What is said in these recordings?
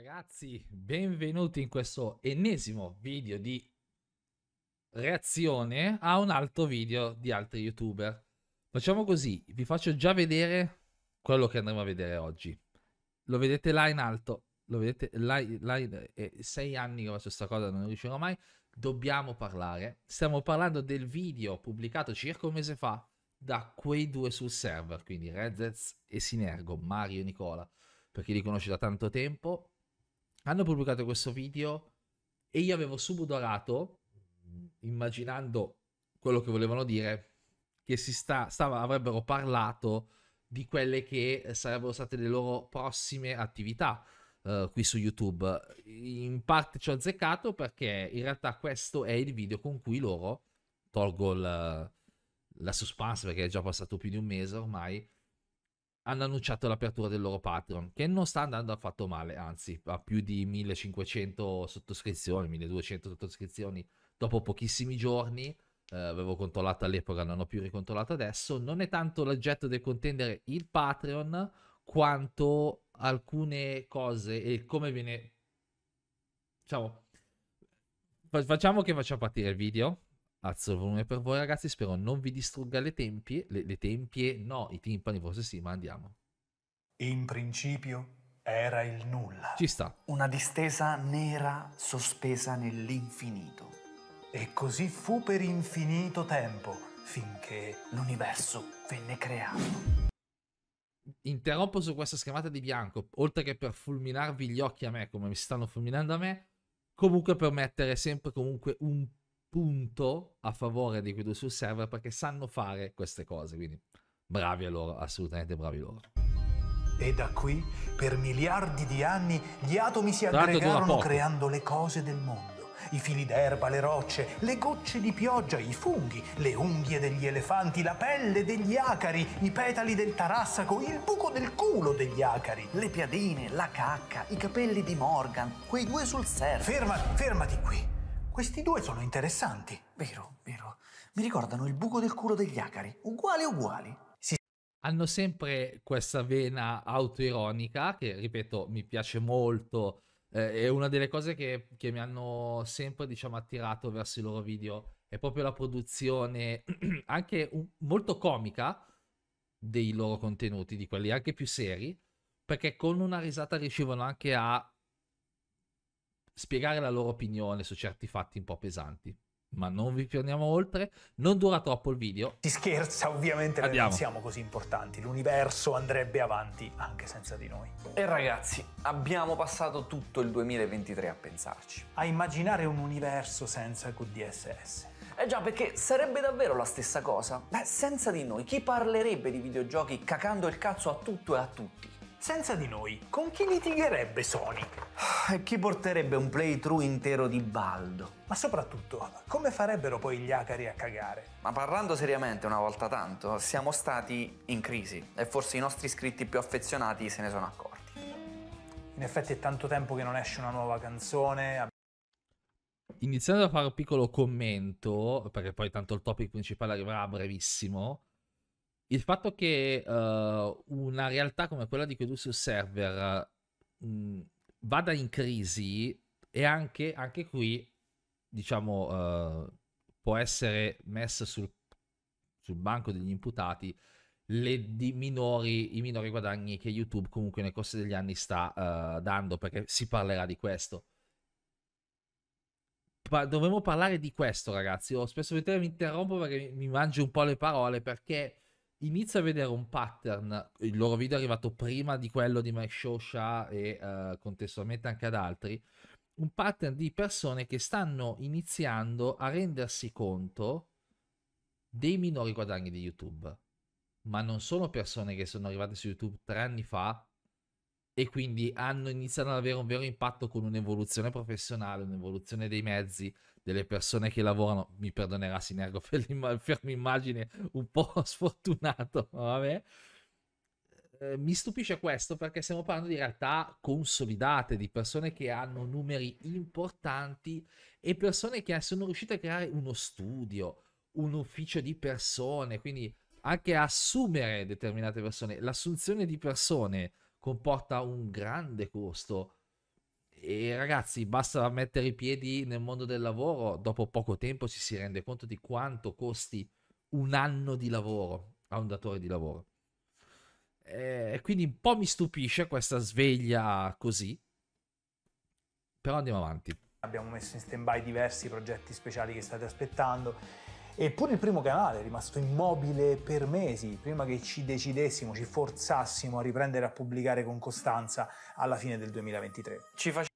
Ragazzi, benvenuti in questo ennesimo video di reazione a un altro video di altri youtuber. Facciamo così, vi faccio già vedere quello che andremo a vedere oggi. Lo vedete là in alto, lo vedete là, là è eh, sei anni che faccio questa cosa, non riuscirò mai. Dobbiamo parlare. Stiamo parlando del video pubblicato circa un mese fa da quei due sul server, quindi Rezzez e Sinergo, Mario e Nicola. Per chi li conosce da tanto tempo, hanno pubblicato questo video e io avevo subudorato, immaginando quello che volevano dire, che si sta, stava, avrebbero parlato di quelle che sarebbero state le loro prossime attività uh, qui su YouTube. In parte ci ho azzeccato perché in realtà questo è il video con cui loro, tolgo il, la suspense perché è già passato più di un mese ormai, hanno annunciato l'apertura del loro Patreon, che non sta andando affatto male, anzi ha più di 1500 sottoscrizioni, 1200 sottoscrizioni dopo pochissimi giorni. Eh, avevo controllato all'epoca, non ho più ricontrollato adesso. Non è tanto l'oggetto del contendere il Patreon quanto alcune cose e come viene... Diciamo, facciamo che faccia partire il video alzo il volume eh, per voi ragazzi, spero non vi distrugga le tempie, le, le tempie no, i timpani forse sì, ma andiamo. In principio era il nulla. Ci sta. Una distesa nera sospesa nell'infinito. E così fu per infinito tempo, finché l'universo venne creato. Interrompo su questa schermata di bianco, oltre che per fulminarvi gli occhi a me, come mi stanno fulminando a me, comunque per mettere sempre comunque un punto a favore di quei due sul server perché sanno fare queste cose, quindi bravi a loro, assolutamente bravi loro. E da qui, per miliardi di anni, gli atomi si aggregarono creando le cose del mondo. I fili d'erba, le rocce, le gocce di pioggia, i funghi, le unghie degli elefanti, la pelle degli acari, i petali del tarassaco, il buco del culo degli acari. Le piadine, la cacca, i capelli di Morgan, quei due sul server. Fermati, fermati qui. Questi due sono interessanti. Vero, vero. Mi ricordano il buco del culo degli acari. Uguali, uguali. Si... Hanno sempre questa vena autoironica che, ripeto, mi piace molto. Eh, è una delle cose che, che mi hanno sempre, diciamo, attirato verso i loro video. È proprio la produzione anche un, molto comica dei loro contenuti, di quelli anche più seri, perché con una risata riuscivano anche a spiegare la loro opinione su certi fatti un po' pesanti. Ma non vi pianiamo oltre, non dura troppo il video. Si scherza, ovviamente Andiamo. non siamo così importanti, l'universo andrebbe avanti anche senza di noi. E ragazzi, abbiamo passato tutto il 2023 a pensarci. A immaginare un universo senza QDSS. Eh già, perché sarebbe davvero la stessa cosa. Beh, senza di noi, chi parlerebbe di videogiochi cacando il cazzo a tutto e a tutti? Senza di noi, con chi litigherebbe Sony? E chi porterebbe un playthrough intero di Baldo? Ma soprattutto, come farebbero poi gli acari a cagare? Ma parlando seriamente una volta tanto, siamo stati in crisi e forse i nostri iscritti più affezionati se ne sono accorti. In effetti è tanto tempo che non esce una nuova canzone, iniziando a fare un piccolo commento, perché poi tanto il topic principale arriverà brevissimo, il fatto che uh, una realtà come quella di Codus Server mh, vada in crisi e anche, anche qui, diciamo, uh, può essere messa sul, sul, banco degli imputati minori, i minori guadagni che YouTube comunque nel corso degli anni sta uh, dando, perché si parlerà di questo. Pa- dovremmo parlare di questo, ragazzi. Io spesso mi interrompo perché mi, mi mangio un po' le parole perché inizio a vedere un pattern. Il loro video è arrivato prima di quello di Mike Shosha e uh, contestualmente anche ad altri. Un pattern di persone che stanno iniziando a rendersi conto dei minori guadagni di YouTube. Ma non sono persone che sono arrivate su YouTube tre anni fa e quindi hanno iniziato ad avere un vero impatto con un'evoluzione professionale, un'evoluzione dei mezzi, delle persone che lavorano. Mi perdonerà Sinergo per, l'immagine un po' sfortunato, vabbè. Eh, mi stupisce questo perché stiamo parlando di realtà consolidate, di persone che hanno numeri importanti e persone che sono riuscite a creare uno studio, un ufficio di persone, quindi anche assumere determinate persone. L'assunzione di persone comporta un grande costo. E ragazzi, basta mettere i piedi nel mondo del lavoro, dopo poco tempo ci si rende conto di quanto costi un anno di lavoro a un datore di lavoro. E eh, quindi un po' mi stupisce questa sveglia così, però andiamo avanti. Abbiamo messo in stand-by diversi progetti speciali che state aspettando Eppure il primo canale è rimasto immobile per mesi, prima che ci decidessimo, ci forzassimo a riprendere a pubblicare con costanza alla fine del 2023. Ci facciamo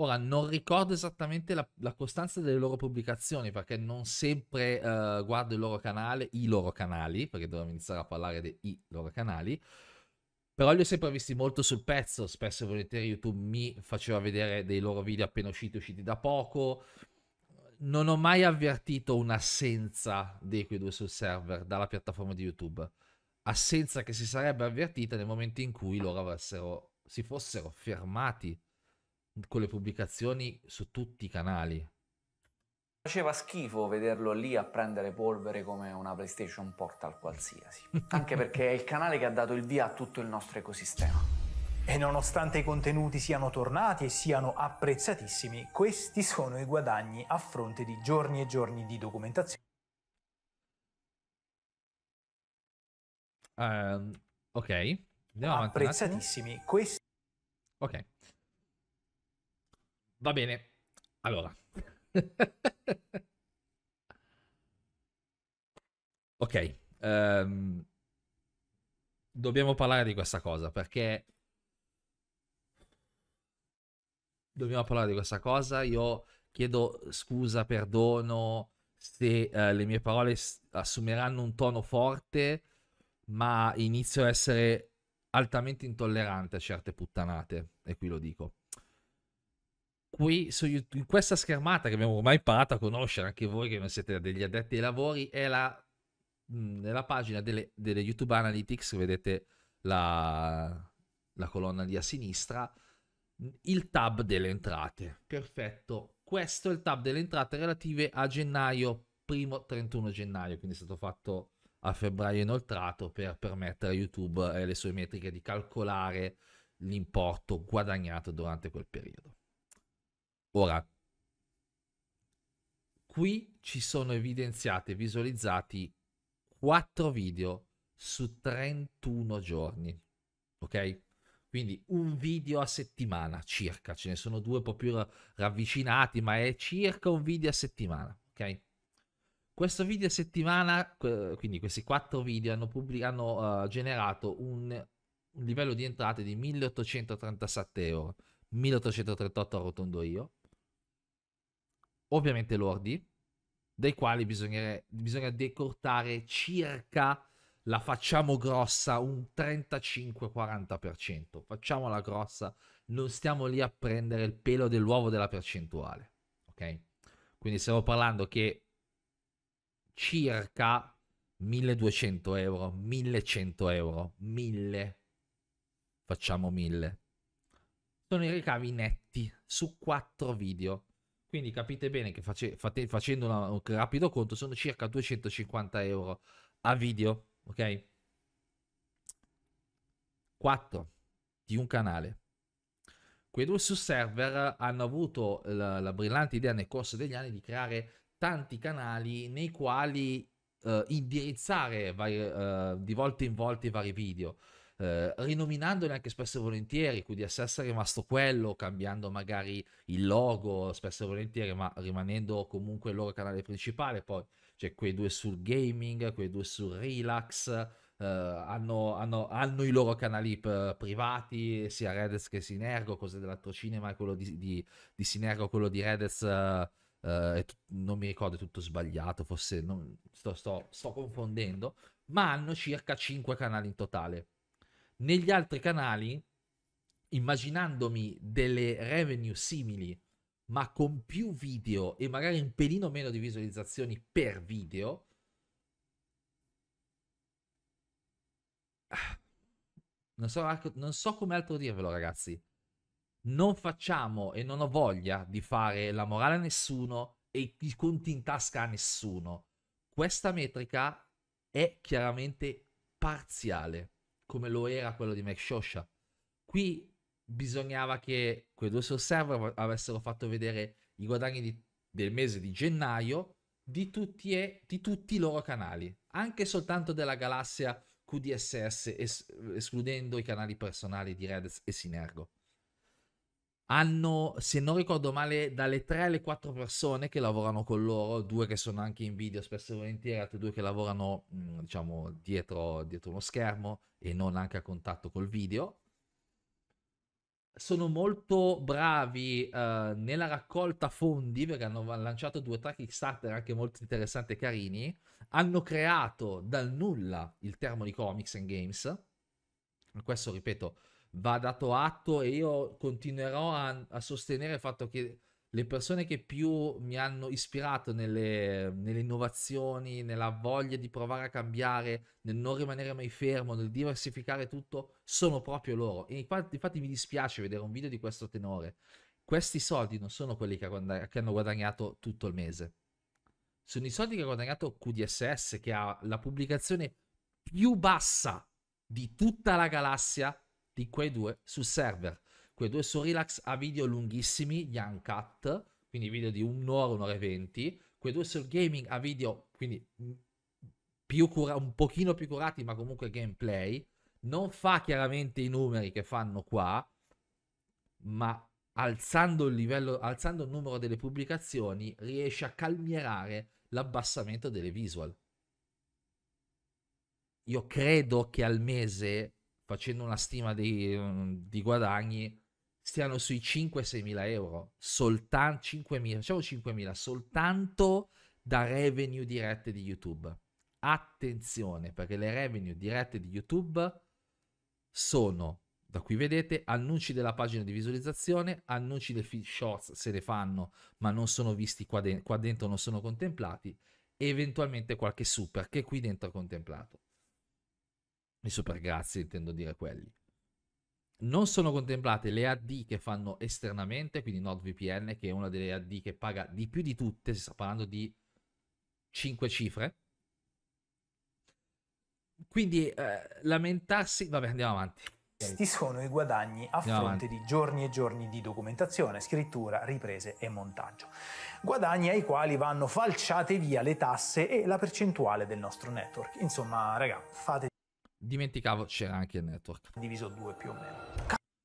Ora non ricordo esattamente la, la, costanza delle loro pubblicazioni perché non sempre uh, guardo il loro canale, i loro canali, perché dovremmo iniziare a parlare dei loro canali. Però li ho sempre visti molto sul pezzo, spesso e volentieri YouTube mi faceva vedere dei loro video appena usciti, usciti da poco non ho mai avvertito un'assenza di Equidue sul server dalla piattaforma di YouTube. Assenza che si sarebbe avvertita nel momento in cui loro avessero, si fossero fermati con le pubblicazioni su tutti i canali. Faceva schifo vederlo lì a prendere polvere come una PlayStation Portal qualsiasi, anche perché è il canale che ha dato il via a tutto il nostro ecosistema. E nonostante i contenuti siano tornati e siano apprezzatissimi, questi sono i guadagni a fronte di giorni e giorni di documentazione. Um, ok, andiamo avanti. Apprezzatissimi. Questi... Ok. Va bene. Allora. ok. Um, dobbiamo parlare di questa cosa perché dobbiamo parlare di questa cosa. Io chiedo scusa, perdono se eh, le mie parole assumeranno un tono forte, ma inizio a essere altamente intollerante a certe puttanate, e qui lo dico. Qui su YouTube, in questa schermata che abbiamo ormai imparato a conoscere, anche voi che non siete degli addetti ai lavori, è la, mh, mm, pagina delle, delle, YouTube Analytics, vedete la, la colonna lì a sinistra, il tab delle entrate. Perfetto. Questo è il tab delle entrate relative a gennaio, primo 31 gennaio, quindi è stato fatto a febbraio inoltrato per permettere a YouTube e alle sue metriche di calcolare l'importo guadagnato durante quel periodo. Ora, qui ci sono evidenziati e visualizzati 4 video su 31 giorni, ok? Quindi un video a settimana circa, ce ne sono due un po' più ravvicinati, ma è circa un video a settimana, ok? Questo video a settimana, quindi questi quattro video hanno, pubblic- hanno uh, generato un, un livello di entrate di 1837 euro, 1838 arrotondo io, ovviamente lordi, dei quali bisogna decortare circa la facciamo grossa un 35-40%. Facciamola grossa, non stiamo lì a prendere il pelo dell'uovo della percentuale. Ok? Quindi stiamo parlando che circa 1200 euro, 1100 euro, 1000, facciamo 1000. Sono i ricavi netti su 4 video. Quindi capite bene che face, fate, facendo una, un rapido conto sono circa 250 euro a video ok? 4 di un canale. Quei due su server hanno avuto la, la, brillante idea nel corso degli anni di creare tanti canali nei quali eh, indirizzare vari, eh, di volta in volta i vari video eh, rinominandoli anche spesso e volentieri, quindi a è rimasto quello, cambiando magari il logo spesso e volentieri, ma rimanendo comunque il loro canale principale, poi c'è quei due sul gaming, quei due sul relax, Uh, hanno, hanno, hanno, i loro canali p- privati, sia Redez che Sinergo, cose dell'altro cinema, quello di, di, di Sinergo, quello di Redez, uh, uh, eh, t- non mi ricordo, è tutto sbagliato, forse non, sto, sto, sto confondendo, ma hanno circa 5 canali in totale negli altri canali, immaginandomi delle revenue simili, ma con più video e magari un pelino meno di visualizzazioni per video, ah, non so, ecco, non so come altro dirvelo, ragazzi. Non facciamo e non ho voglia di fare la morale a nessuno e i conti in tasca a nessuno. Questa metrica è chiaramente parziale come lo era quello di Mike Shosha. Qui bisognava che quei due server avessero fatto vedere i guadagni di, del mese di gennaio di tutti, e, di tutti i loro canali, anche soltanto della galassia QDSS, es- escludendo i canali personali di Redz e Sinergo hanno, se non ricordo male, dalle 3 alle 4 persone che lavorano con loro, due che sono anche in video spesso e volentieri, altre due che lavorano, mm, diciamo, dietro, dietro uno schermo e non anche a contatto col video. Sono molto bravi eh, nella raccolta fondi perché hanno lanciato due o tre Kickstarter anche molto interessanti e carini. Hanno creato dal nulla il termo di Comics and Games. Questo, ripeto, va dato atto e io continuerò a, a, sostenere il fatto che le persone che più mi hanno ispirato nelle, nelle, innovazioni, nella voglia di provare a cambiare, nel non rimanere mai fermo, nel diversificare tutto, sono proprio loro. E infatti, infatti mi dispiace vedere un video di questo tenore. Questi soldi non sono quelli che, che hanno guadagnato tutto il mese. Sono i soldi che ha guadagnato QDSS, che ha la pubblicazione più bassa di tutta la galassia di quei due sul server. Quei due su Relax a video lunghissimi, gli uncut, quindi video di un'ora, un'ora e venti. Quei due sul gaming a video, quindi mm, più cura- un pochino più curati, ma comunque gameplay. Non fa chiaramente i numeri che fanno qua, ma alzando il livello, alzando il numero delle pubblicazioni, riesce a calmierare l'abbassamento delle visual. Io credo che al mese facendo una stima di, mm, di guadagni, stiano sui 5-6 mila euro, soltanto 5 mila, diciamo 5 mila, soltanto da revenue dirette di YouTube. Attenzione, perché le revenue dirette di YouTube sono, da qui vedete, annunci della pagina di visualizzazione, annunci dei feed shorts se ne fanno, ma non sono visti qua, de- qua dentro, non sono contemplati, e eventualmente qualche super che qui dentro è contemplato. I super grazie intendo dire quelli. Non sono contemplate le AD che fanno esternamente, quindi NordVPN, che è una delle AD che paga di più di tutte, si sta parlando di 5 cifre. Quindi eh, lamentarsi... Vabbè, andiamo avanti. Questi sono i guadagni a andiamo fronte avanti. di giorni e giorni di documentazione, scrittura, riprese e montaggio. Guadagni ai quali vanno falciate via le tasse e la percentuale del nostro network. Insomma, raga, fate Dimenticavo, c'era anche il network. Diviso 2 più o meno.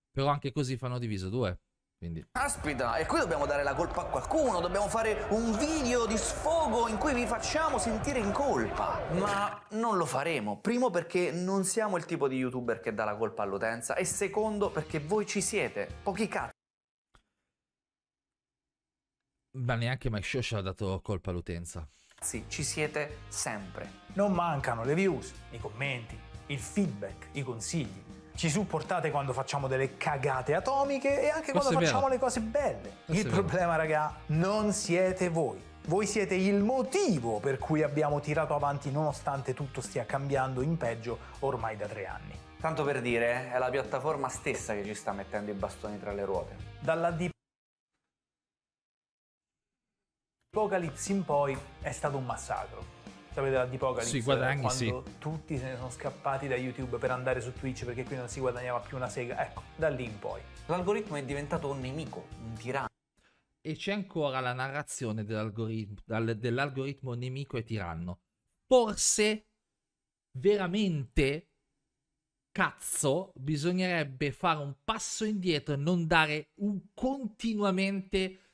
Però anche così fanno diviso 2. Quindi. Aspita, e qui dobbiamo dare la colpa a qualcuno, dobbiamo fare un video di sfogo in cui vi facciamo sentire in colpa. Ma non lo faremo, primo perché non siamo il tipo di youtuber che dà la colpa all'utenza e secondo perché voi ci siete, pochi cazzo. Ma neanche Mike Show ci ha dato colpa all'utenza. Sì, ci siete sempre. Non mancano le views, i commenti, il feedback, i consigli. Ci supportate quando facciamo delle cagate atomiche e anche Questo quando facciamo le cose belle. Questo il problema, raga, non siete voi. Voi siete il motivo per cui abbiamo tirato avanti nonostante tutto stia cambiando in peggio ormai da tre anni. Tanto per dire, è la piattaforma stessa che ci sta mettendo i bastoni tra le ruote. Dalla di Apocalypse in poi è stato un massacro sapete, la Dipocalypse, sì, quando sì. tutti se ne sono scappati da YouTube per andare su Twitch perché qui non si guadagnava più una sega. Ecco, da lì in poi. L'algoritmo è diventato un nemico, un tiranno. E c'è ancora la narrazione dell'algoritmo, dell'algoritmo nemico e tiranno. Forse, veramente, cazzo, bisognerebbe fare un passo indietro e non dare un continuamente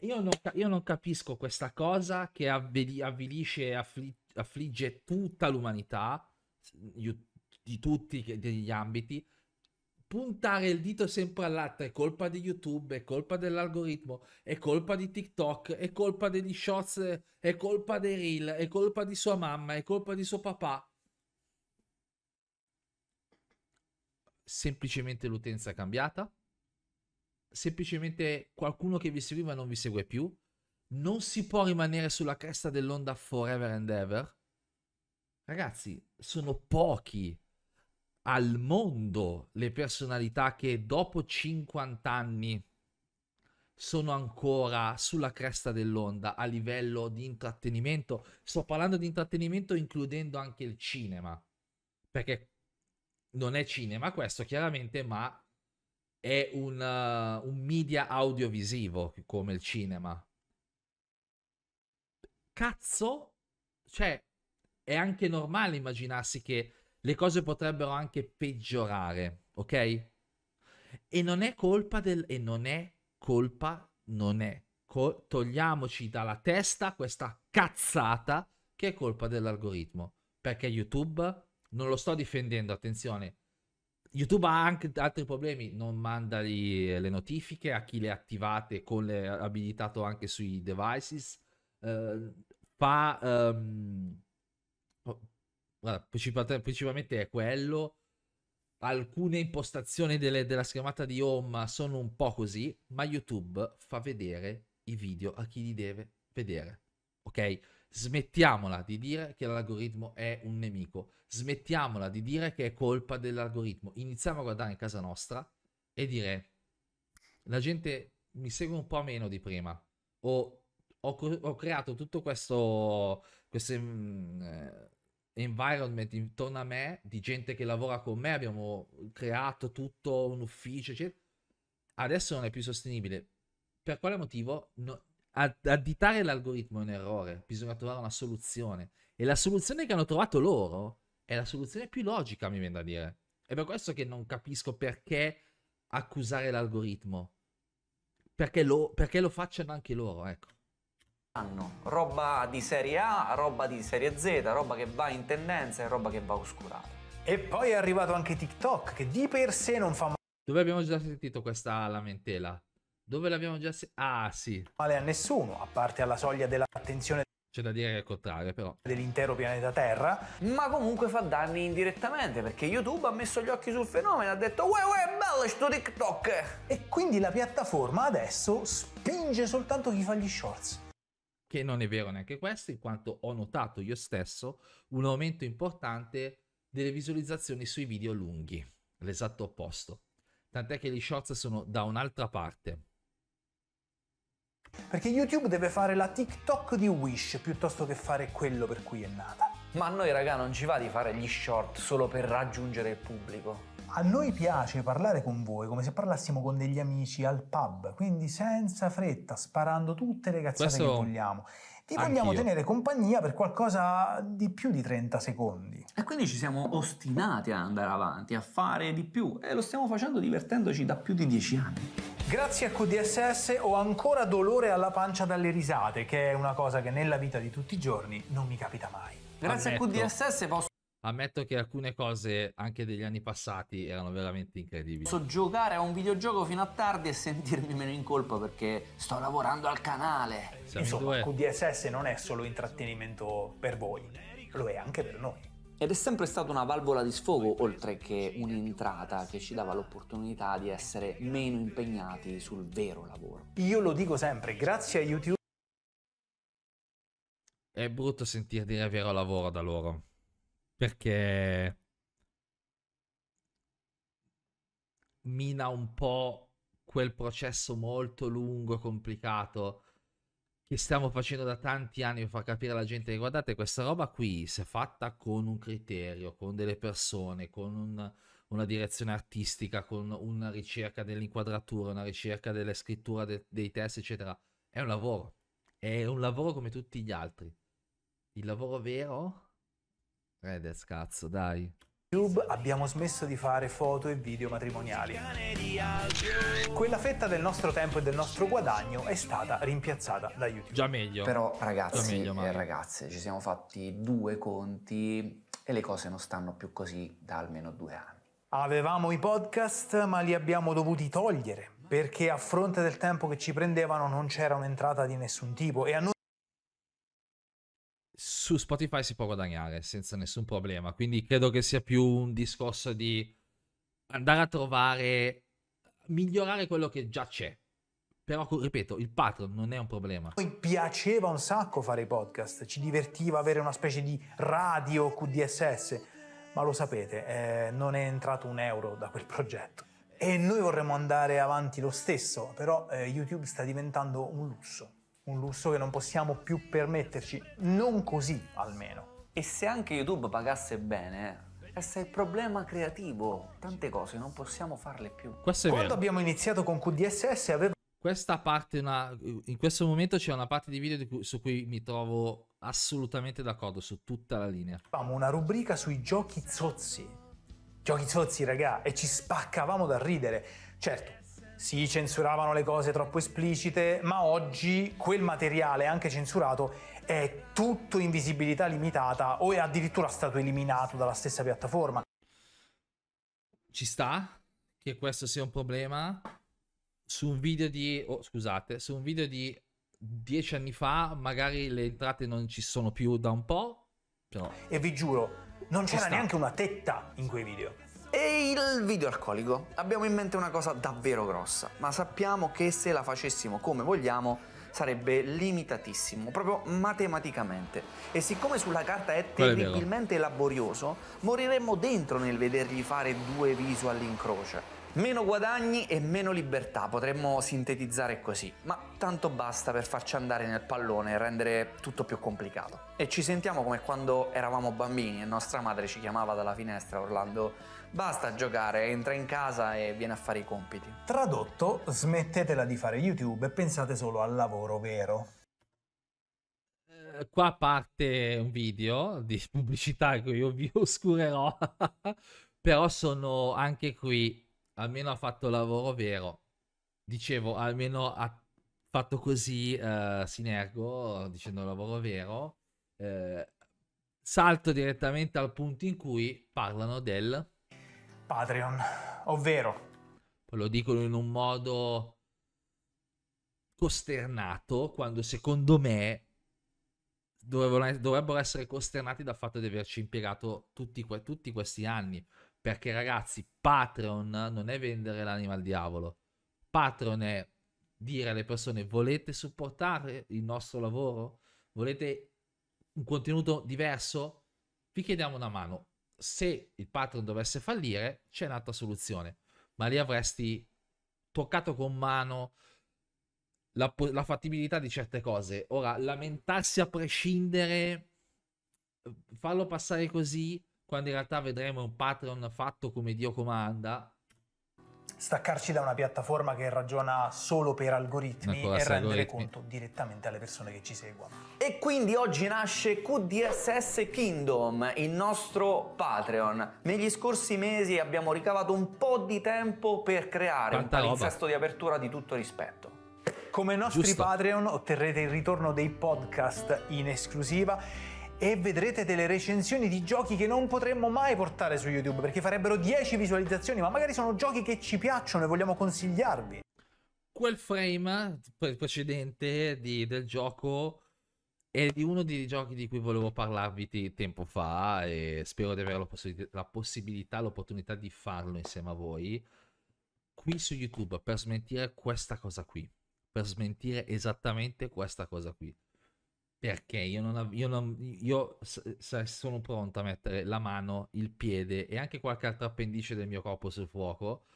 io non, io non, capisco questa cosa che avveli, avvilisce e affli, affligge tutta l'umanità, di tutti gli ambiti. Puntare il dito sempre all'altro è colpa di YouTube, è colpa dell'algoritmo, è colpa di TikTok, è colpa degli shots, è colpa dei reel, è colpa di sua mamma, è colpa di suo papà. Semplicemente l'utenza è cambiata semplicemente qualcuno che vi seguiva non vi segue più, non si può rimanere sulla cresta dell'onda forever and ever. Ragazzi, sono pochi al mondo le personalità che dopo 50 anni sono ancora sulla cresta dell'onda a livello di intrattenimento. Sto parlando di intrattenimento includendo anche il cinema, perché non è cinema questo chiaramente, ma è un, uh, un media audiovisivo come il cinema. Cazzo, cioè, è anche normale immaginarsi che le cose potrebbero anche peggiorare, ok? E non è colpa del... e non è colpa, non è. Co- togliamoci dalla testa questa cazzata che è colpa dell'algoritmo. Perché YouTube, non lo sto difendendo, attenzione, YouTube ha anche altri problemi, non manda eh, le notifiche a chi le attivate con le abilitato anche sui devices. Uh, fa um, guarda, principalmente è quello. Alcune impostazioni delle, della schermata di home sono un po' così, ma YouTube fa vedere i video a chi li deve vedere. Ok? Smettiamola di dire che l'algoritmo è un nemico, smettiamola di dire che è colpa dell'algoritmo, iniziamo a guardare in casa nostra e dire la gente mi segue un po' meno di prima o ho, ho creato tutto questo, questo mm, eh, environment intorno a me di gente che lavora con me, abbiamo creato tutto un ufficio, eccetera. adesso non è più sostenibile. Per quale motivo? No, additare l'algoritmo è un errore, bisogna trovare una soluzione. E la soluzione che hanno trovato loro è la soluzione più logica, mi viene da dire. È per questo che non capisco perché accusare l'algoritmo. Perché lo, perché lo facciano anche loro, ecco. Hanno roba di serie A, roba di serie Z, roba che va in tendenza e roba che va oscurata. E poi è arrivato anche TikTok, che di per sé non fa male. Dove abbiamo già sentito questa lamentela? Dove l'abbiamo già... Se- ah, sì. Vale a nessuno, a parte alla soglia dell'attenzione c'è da dire che è il contrario, però. Dell'intero pianeta Terra. Ma comunque fa danni indirettamente, perché YouTube ha messo gli occhi sul fenomeno e ha detto Uè, uè, bello sto TikTok! E quindi la piattaforma adesso spinge soltanto chi fa gli shorts. Che non è vero neanche questo, in quanto ho notato io stesso un aumento importante delle visualizzazioni sui video lunghi. L'esatto opposto. Tant'è che gli shorts sono da un'altra parte perché YouTube deve fare la TikTok di Wish piuttosto che fare quello per cui è nata. Ma a noi raga non ci va di fare gli short solo per raggiungere il pubblico. A noi piace parlare con voi come se parlassimo con degli amici al pub, quindi senza fretta, sparando tutte le cazzate Questo che vogliamo. Ti vogliamo anch'io. tenere compagnia per qualcosa di più di 30 secondi. E quindi ci siamo ostinati ad andare avanti, a fare di più e lo stiamo facendo divertendoci da più di 10 anni. Grazie a QDSS ho ancora dolore alla pancia dalle risate, che è una cosa che nella vita di tutti i giorni non mi capita mai. Grazie ammetto, a QDSS posso... Ammetto che alcune cose, anche degli anni passati, erano veramente incredibili. Posso giocare a un videogioco fino a tardi e sentirmi meno in colpa perché sto lavorando al canale. Insomma, QDSS non è solo intrattenimento per voi, lo è anche per noi. Ed è sempre stata una valvola di sfogo, oltre che un'entrata che ci dava l'opportunità di essere meno impegnati sul vero lavoro. Io lo dico sempre, grazie a YouTube. È brutto sentire dire vero lavoro da loro. Perché mina un po' quel processo molto lungo e complicato che stiamo facendo da tanti anni per far capire alla gente che guardate questa roba qui, se fatta con un criterio, con delle persone, con un, una direzione artistica, con una ricerca dell'inquadratura, una ricerca della scrittura de, dei testi, eccetera, è un lavoro. È un lavoro come tutti gli altri. Il lavoro vero? Redes eh, cazzo, dai. YouTube abbiamo smesso di fare foto e video matrimoniali. Quella fetta del nostro tempo e del nostro guadagno è stata rimpiazzata da YouTube. Già meglio. Però ragazzi meglio, e ragazze, ci siamo fatti due conti e le cose non stanno più così da almeno due anni. Avevamo i podcast, ma li abbiamo dovuti togliere perché a fronte del tempo che ci prendevano non c'era un'entrata di nessun tipo e a noi su Spotify si può guadagnare senza nessun problema. Quindi credo che sia più un discorso di andare a trovare, migliorare quello che già c'è. Però, ripeto, il patron non è un problema. Poi piaceva un sacco fare i podcast, ci divertiva avere una specie di radio QDSS, ma lo sapete, eh, non è entrato un euro da quel progetto. E noi vorremmo andare avanti lo stesso, però eh, YouTube sta diventando un lusso un lusso che non possiamo più permetterci, non così almeno. E se anche YouTube pagasse bene, eh, questo è il problema creativo, tante cose non possiamo farle più. Quando vero. abbiamo iniziato con QDSS avevo... Questa parte, una... in questo momento c'è una parte di video di cui, su cui mi trovo assolutamente d'accordo, su tutta la linea. Avevamo una rubrica sui giochi zozzi. Giochi zozzi, raga, e ci spaccavamo da ridere. Certo, si censuravano le cose troppo esplicite, ma oggi quel materiale anche censurato è tutto in visibilità limitata o è addirittura stato eliminato dalla stessa piattaforma. Ci sta che questo sia un problema su un video di oh, scusate, su un video di dieci anni fa magari le entrate non ci sono più da un po', però... E vi giuro, non c'era neanche una tetta in quei video. E il video alcolico. Abbiamo in mente una cosa davvero grossa, ma sappiamo che se la facessimo come vogliamo sarebbe limitatissimo, proprio matematicamente. E siccome sulla carta è terribilmente laborioso, moriremmo dentro nel vedergli fare due visu all'incrocio. Meno guadagni e meno libertà, potremmo sintetizzare così, ma tanto basta per farci andare nel pallone e rendere tutto più complicato. E ci sentiamo come quando eravamo bambini e nostra madre ci chiamava dalla finestra urlando Basta giocare, entra in casa e viene a fare i compiti. Tradotto, smettetela di fare YouTube e pensate solo al lavoro vero. Eh, qua parte un video di pubblicità che io vi oscurerò, però sono anche qui, almeno ha fatto lavoro vero. Dicevo, almeno ha fatto così eh, Sinergo, dicendo lavoro vero. Eh, salto direttamente al punto in cui parlano del Patreon, ovvero... Lo dicono in un modo costernato, quando secondo me dovrebbero essere costernati dal fatto di averci impiegato tutti, tutti questi anni. Perché ragazzi, Patreon non è vendere l'anima al diavolo. Patreon è dire alle persone volete supportare il nostro lavoro? Volete un contenuto diverso? Vi chiediamo una mano se il Patreon dovesse fallire, c'è un'altra soluzione, ma lì avresti toccato con mano la, la fattibilità di certe cose. Ora, lamentarsi a prescindere, eh, farlo passare così, quando in realtà vedremo un Patreon fatto come Dio comanda, staccarci da una piattaforma che ragiona solo per algoritmi e rendere algoritmi. conto direttamente alle persone che ci seguono. E quindi oggi nasce QDSS Kingdom, il nostro Patreon. Negli scorsi mesi abbiamo ricavato un po' di tempo per creare Quanta un palinsesto di apertura di tutto rispetto. Come nostri Giusto. Patreon otterrete il ritorno dei podcast in esclusiva e vedrete delle recensioni di giochi che non potremmo mai portare su YouTube perché farebbero 10 visualizzazioni, ma magari sono giochi che ci piacciono e vogliamo consigliarvi. Quel frame precedente di, del gioco è di uno dei giochi di cui volevo parlarvi t- tempo fa e spero di avere la, possi- la possibilità, l'opportunità di farlo insieme a voi qui su YouTube per smentire questa cosa qui, per smentire esattamente questa cosa qui perché io, non av- io, non, io s- s- sono pronto a mettere la mano, il piede e anche qualche altra appendice del mio corpo sul fuoco.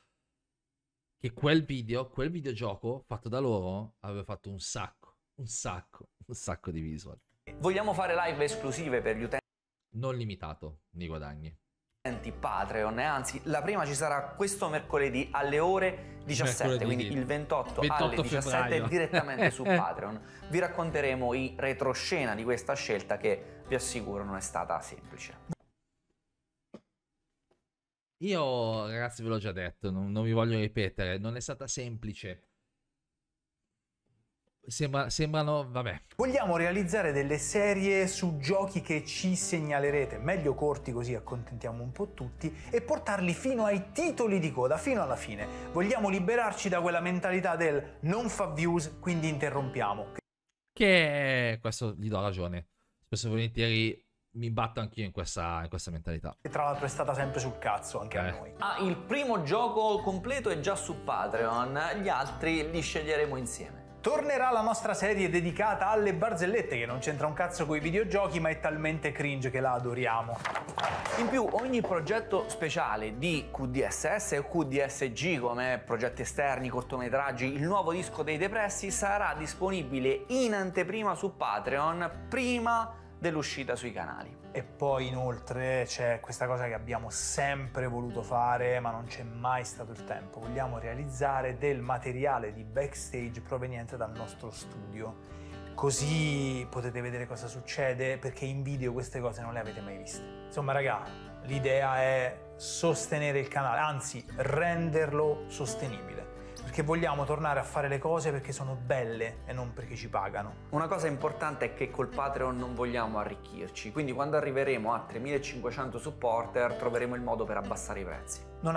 Che quel video, quel videogioco fatto da loro, aveva fatto un sacco, un sacco, un sacco di visual. Vogliamo fare live esclusive per gli utenti? Non limitato nei guadagni utenti Patreon. E anzi, la prima ci sarà questo mercoledì alle ore 17, mercoledì. quindi il 28, 28 alle 17 febbraio. direttamente su Patreon. Vi racconteremo i retroscena di questa scelta che vi assicuro non è stata semplice. Io, ragazzi, ve l'ho già detto, non, non vi voglio ripetere, non è stata semplice Sembra, sembrano, vabbè. Vogliamo realizzare delle serie su giochi che ci segnalerete, meglio corti così accontentiamo un po' tutti, e portarli fino ai titoli di coda, fino alla fine. Vogliamo liberarci da quella mentalità del non fa views, quindi interrompiamo. Che questo gli do ragione. Spesso e volentieri mi batto anch'io in questa, in questa mentalità. Che tra l'altro è stata sempre sul cazzo anche eh. a noi. Ah, il primo gioco completo è già su Patreon, gli altri li sceglieremo insieme. Tornerà la nostra serie dedicata alle barzellette, che non c'entra un cazzo con i videogiochi, ma è talmente cringe che la adoriamo. In più, ogni progetto speciale di QDSS o QDSG, come progetti esterni, cortometraggi, il nuovo disco dei depressi sarà disponibile in anteprima su Patreon prima dell'uscita sui canali. E poi inoltre c'è questa cosa che abbiamo sempre voluto fare ma non c'è mai stato il tempo. Vogliamo realizzare del materiale di backstage proveniente dal nostro studio. Così potete vedere cosa succede perché in video queste cose non le avete mai viste. Insomma raga, l'idea è sostenere il canale, anzi renderlo sostenibile perché vogliamo tornare a fare le cose perché sono belle e non perché ci pagano. Una cosa importante è che col Patreon non vogliamo arricchirci, quindi quando arriveremo a 3500 supporter troveremo il modo per abbassare i prezzi. Non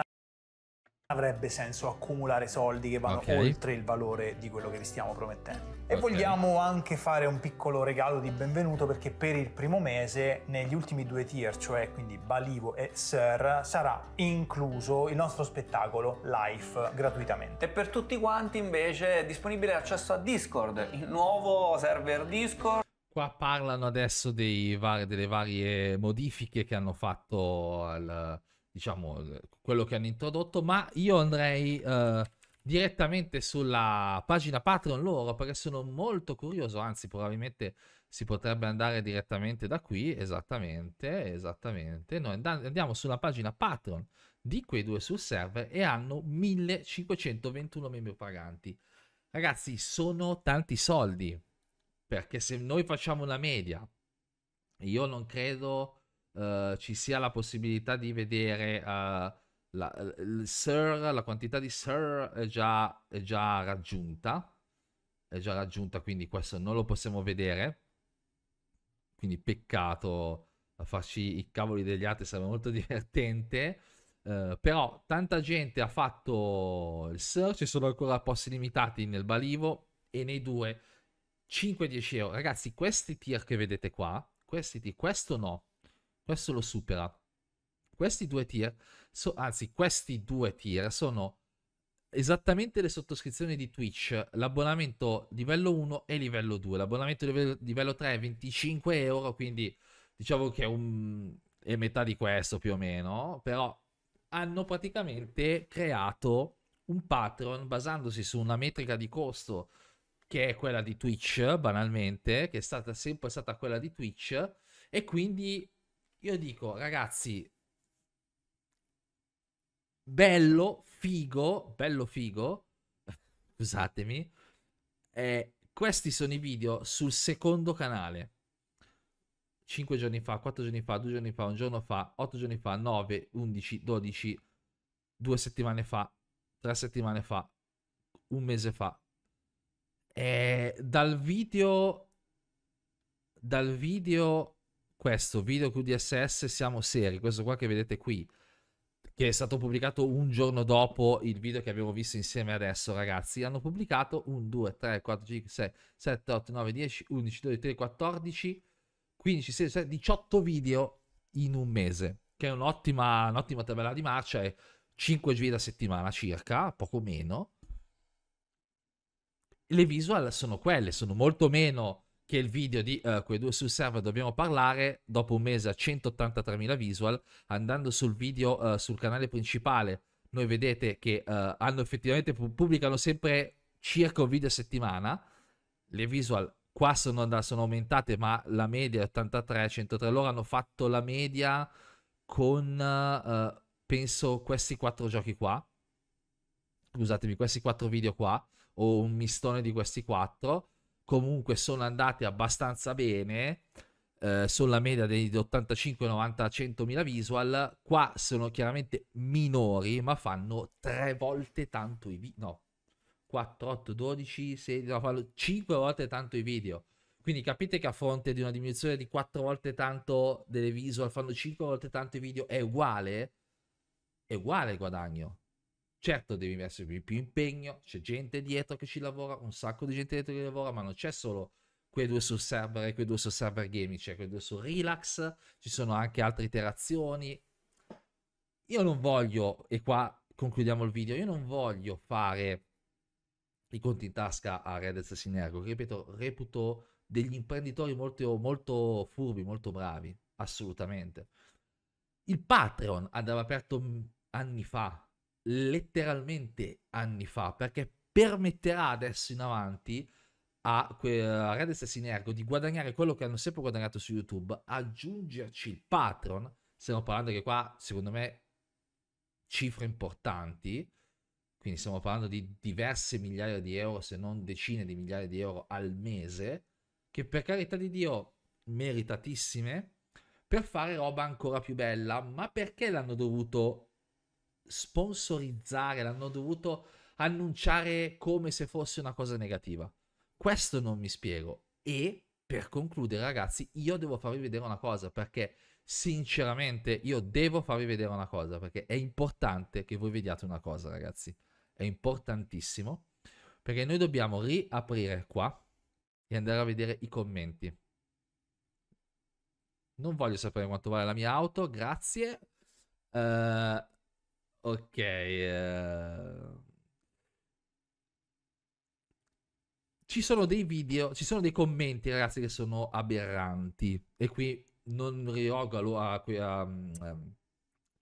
avrebbe senso accumulare soldi che vanno okay. oltre il valore di quello che vi stiamo promettendo. E okay. vogliamo anche fare un piccolo regalo di benvenuto perché per il primo mese negli ultimi due tier, cioè quindi Balivo e Sir, sarà incluso il nostro spettacolo live gratuitamente. E per tutti quanti invece è disponibile accesso a Discord, il nuovo server Discord. Qua parlano adesso vari, delle varie modifiche che hanno fatto al diciamo, quello che hanno introdotto, ma io andrei eh, direttamente sulla pagina Patreon loro perché sono molto curioso, anzi probabilmente si potrebbe andare direttamente da qui, esattamente, esattamente. Noi andiamo sulla pagina Patreon di quei due sul server e hanno 1521 membri paganti. Ragazzi, sono tanti soldi, perché se noi facciamo una media, io non credo eh, ci sia la possibilità di vedere uh, la, il SIR, la quantità di SIR è già, è già raggiunta, è già raggiunta, quindi questo non lo possiamo vedere, quindi peccato farci i cavoli degli altri sarebbe molto divertente. Uh, però tanta gente ha fatto il SIR, ci sono ancora posti limitati nel balivo e nei due 5-10 euro. Ragazzi, questi tier che vedete qua, questi tier, questo no, questo lo supera. Questi due tier, so, anzi questi due tier sono esattamente le sottoscrizioni di Twitch, l'abbonamento livello 1 e livello 2, l'abbonamento livello, livello 3 è 25 euro, quindi diciamo che è, un, è metà di questo più o meno, però hanno praticamente creato un Patreon basandosi su una metrica di costo che è quella di Twitch, banalmente, che è stata sempre stata quella di Twitch, e quindi io dico, ragazzi, bello, figo, bello figo, scusatemi, eh, questi sono i video sul secondo canale. 5 giorni fa, 4 giorni fa, 2 giorni fa, un giorno fa, 8 giorni fa, 9, 11, 12, 2 settimane fa, 3 settimane fa, un mese fa. E eh, dal video dal video questo video QDSS siamo seri, questo qua che vedete qui, che è stato pubblicato un giorno dopo il video che abbiamo visto insieme adesso, ragazzi, hanno pubblicato 1, 2, 3, 4, 5, 6, 7, 8, 9, 10, 11, 12, 13, 14, 15, 16, 17, 18 video in un mese, che è un'ottima, un'ottima tabella di marcia, è 5 giri da settimana circa, poco meno. Le visual sono quelle, sono molto meno che il video di uh, quei due sul server dobbiamo parlare, dopo un mese a 183.000 visual, andando sul video uh, sul canale principale, noi vedete che uh, hanno effettivamente pubblicano sempre circa un video a settimana, le visual qua sono, sono aumentate, ma la media è 83, 103, loro hanno fatto la media con eh, penso questi quattro giochi qua, scusatemi, questi quattro video qua, o un mistone di questi quattro, comunque sono andati abbastanza bene, eh, sulla media degli 85, 90, 100 mila visual, qua sono chiaramente minori, ma fanno tre volte tanto i video, no, 4, 8, 12, 16 no, 5 volte tanto i video. Quindi capite che a fronte di una diminuzione di 4 volte tanto delle visual, fanno 5 volte tanto i video, è uguale? È uguale il guadagno. Certo devi metterci più impegno, c'è gente dietro che ci lavora, un sacco di gente dietro che lavora, ma non c'è solo quei due sul server e quei due sul server gaming, c'è cioè quei due su relax, ci sono anche altre iterazioni. Io non voglio, e qua concludiamo il video, io non voglio fare i conti in tasca a Red Dead Sinergo, ripeto, reputo degli imprenditori molto, molto furbi, molto bravi, assolutamente. Il Patreon andava aperto anni fa, letteralmente anni fa, perché permetterà adesso in avanti a, que- a Redis e Sinergo di guadagnare quello che hanno sempre guadagnato su YouTube, aggiungerci il patron, stiamo parlando che qua secondo me cifre importanti, quindi stiamo parlando di diverse migliaia di euro, se non decine di migliaia di euro al mese, che per carità di Dio meritatissime, per fare roba ancora più bella, ma perché l'hanno dovuto sponsorizzare, l'hanno dovuto annunciare come se fosse una cosa negativa. Questo non mi spiego. E per concludere, ragazzi, io devo farvi vedere una cosa perché sinceramente io devo farvi vedere una cosa perché è importante che voi vediate una cosa, ragazzi. È importantissimo perché noi dobbiamo riaprire qua e andare a vedere i commenti. Non voglio sapere quanto vale la mia auto, grazie. Uh, Ok. Uh... Ci sono dei video, ci sono dei commenti, ragazzi, che sono aberranti. E qui non riorgo a, a, a, mm, um, ehm,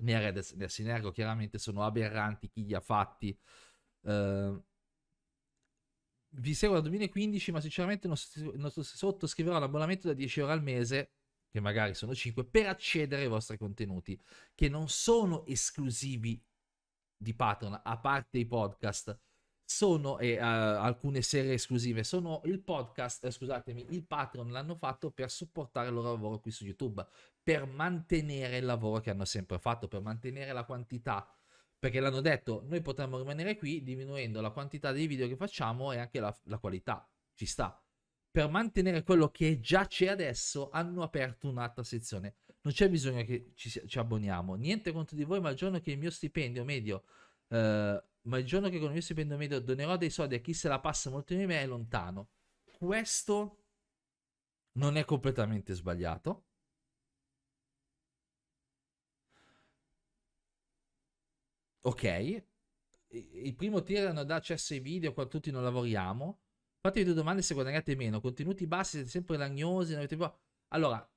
Nere del, del Sinergo, chiaramente sono aberranti chi li ha fatti. Uh, vi seguo dal 2015, ma sinceramente non, so se sottoscriverò l'abbonamento da 10 euro al mese, che magari sono 5, per accedere ai vostri contenuti, che non sono esclusivi di Patreon, a parte i podcast, sono e eh, alcune serie esclusive, sono il podcast, eh, scusatemi, il Patreon l'hanno fatto per supportare il loro lavoro qui su YouTube, per mantenere il lavoro che hanno sempre fatto, per mantenere la quantità perché l'hanno detto noi potremmo rimanere qui diminuendo la quantità dei video che facciamo e anche la, la, qualità ci sta per mantenere quello che già c'è adesso hanno aperto un'altra sezione non c'è bisogno che ci, ci, abboniamo. Niente contro di voi, ma il giorno che il mio stipendio medio... Eh, ma il giorno che con il mio stipendio medio donerò dei soldi a chi se la passa molto di me è lontano. Questo non è completamente sbagliato. Ok, il primo tier non dà accesso ai video, quando tutti non lavoriamo. Fatevi due domande se guadagnate meno. Contenuti bassi, siete sempre lagnosi. Avete... Allora,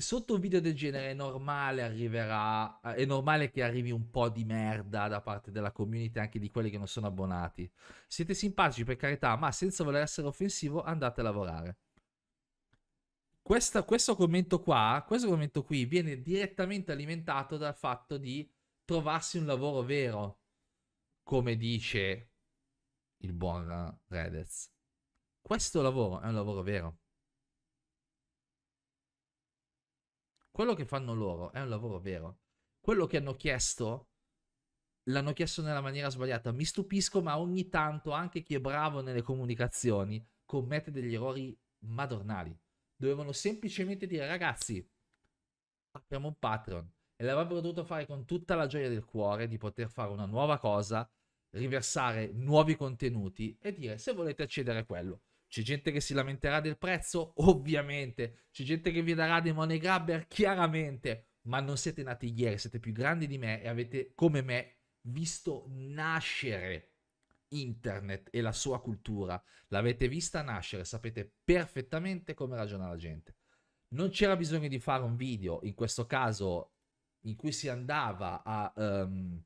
sotto un video del genere è normale arriverà, è normale che arrivi un po' di merda da parte della community anche di quelli che non sono abbonati. Siete simpatici per carità, ma senza voler essere offensivo andate a lavorare. Questa, questo commento qua, questo commento qui viene direttamente alimentato dal fatto di trovarsi un lavoro vero, come dice il buon Redez. Questo lavoro è un lavoro vero. Quello che fanno loro è un lavoro vero. Quello che hanno chiesto l'hanno chiesto nella maniera sbagliata. Mi stupisco, ma ogni tanto anche chi è bravo nelle comunicazioni commette degli errori madornali. Dovevano semplicemente dire ragazzi, apriamo un Patreon e l'avrebbero dovuto fare con tutta la gioia del cuore di poter fare una nuova cosa, riversare nuovi contenuti e dire se volete accedere a quello. C'è gente che si lamenterà del prezzo, ovviamente. C'è gente che vi darà dei money grabber, chiaramente. Ma non siete nati ieri, siete più grandi di me e avete, come me, visto nascere internet e la sua cultura. L'avete vista nascere, sapete perfettamente come ragiona la gente. Non c'era bisogno di fare un video, in questo caso, in cui si andava a um,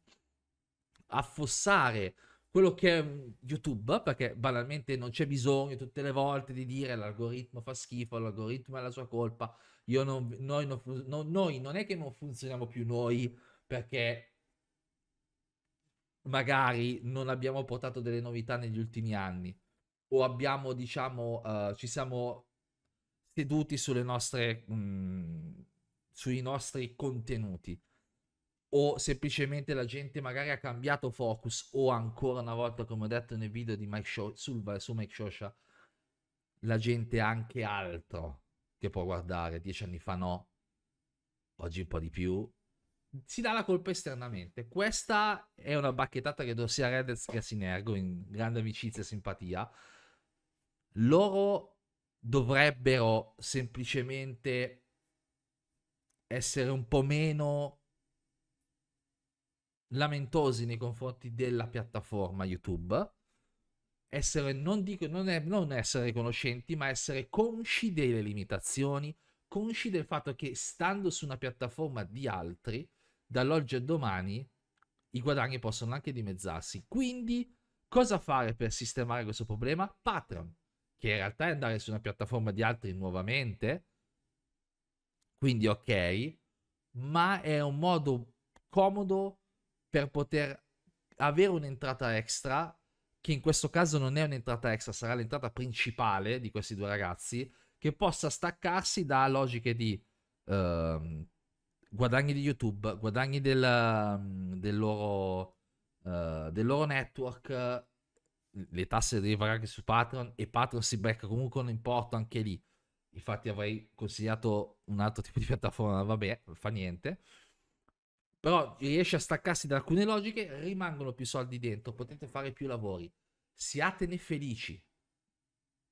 affossare quello che è mhmm, YouTube, perché banalmente non c'è bisogno tutte le volte di dire l'algoritmo fa schifo, l'algoritmo è la sua colpa, non, noi, non, noi non è che non funzioniamo più noi perché magari non abbiamo portato delle novità negli ultimi anni o abbiamo, diciamo, uh, ci siamo seduti sulle nostre, mh, mhmm, sui nostri contenuti o semplicemente la gente magari ha cambiato focus o ancora una volta come ho detto nel video di Mike Show, sul, su Mike Shosha la gente ha anche altro che può guardare dieci anni fa no oggi un po' di più si dà la colpa esternamente questa è una bacchettata che do sia a Reddit che a Sinergo in grande amicizia e simpatia loro dovrebbero semplicemente essere un po' meno lamentosi nei confronti della piattaforma YouTube, essere, non, dico, non, è, non essere conoscenti, ma essere consci delle limitazioni, consci del fatto che stando su una piattaforma di altri, dall'oggi al domani i guadagni possono anche dimezzarsi. Quindi, cosa fare per sistemare questo problema? Patreon, che in realtà è andare su una piattaforma di altri nuovamente, quindi ok, ma è un modo comodo per poter avere un'entrata extra, che in questo caso non è un'entrata extra, sarà l'entrata principale di questi due ragazzi, che possa staccarsi da logiche di uh, guadagni di YouTube, guadagni del, mm, del, loro, uh, del loro network, le tasse devi pagare anche su Patreon e Patreon si becca comunque un importo anche lì. Infatti avrei consigliato un altro tipo di piattaforma, vabbè, fa niente però riesce a staccarsi da alcune logiche, rimangono più soldi dentro, potete fare più lavori. Siatene felici.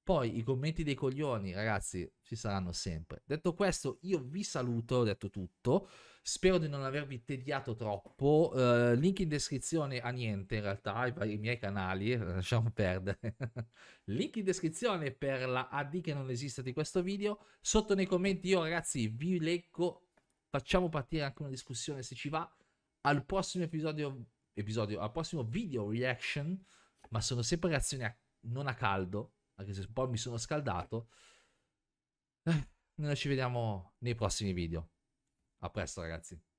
Poi i commenti dei coglioni, ragazzi, ci saranno sempre. Detto questo, io vi saluto, ho detto tutto. Spero di non avervi tediato troppo. Uh, link in descrizione a niente, in realtà, ai, miei canali, eh, lasciamo perdere. link in descrizione per la AD che non esiste di questo video. Sotto nei commenti io, ragazzi, vi leggo Facciamo partire anche una discussione se ci va. Al prossimo episodio, episodio al prossimo video reaction, ma sono sempre reazioni a, non a caldo, anche se poi mi sono scaldato. Eh, noi ci vediamo nei prossimi video. A presto ragazzi.